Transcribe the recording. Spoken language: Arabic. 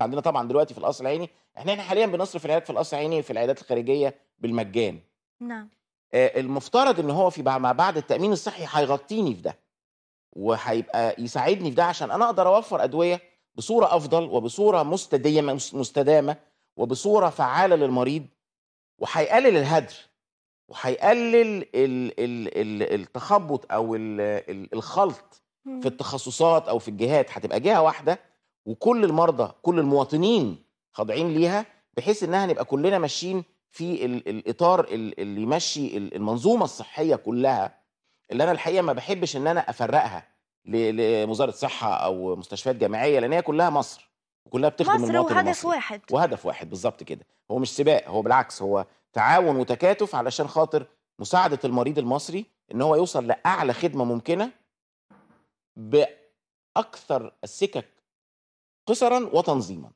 عندنا طبعا دلوقتي في القصر العيني احنا احنا حاليا بنصرف العيادات في القصر العيني في العيادات الخارجيه بالمجان نعم آه، المفترض ان هو في ما بعد التامين الصحي هيغطيني في ده وهيبقى يساعدني في ده عشان انا اقدر اوفر ادويه بصوره افضل وبصوره مستديمة مستدامه وبصوره فعاله للمريض وهيقلل الهدر وهيقلل التخبط او الخلط في التخصصات او في الجهات هتبقى جهه واحده وكل المرضى كل المواطنين خاضعين ليها بحيث انها نبقى كلنا ماشيين في الاطار اللي يمشي المنظومه الصحيه كلها اللي انا الحقيقه ما بحبش ان انا افرقها لمزاره صحه او مستشفيات جامعيه لان هي كلها مصر وكلها بتخدم مصر المواطن وهدف المصري. واحد وهدف واحد بالظبط كده هو مش سباق هو بالعكس هو تعاون وتكاتف علشان خاطر مساعده المريض المصري ان هو يوصل لاعلى خدمه ممكنه باكثر السكك قصرا وتنظيما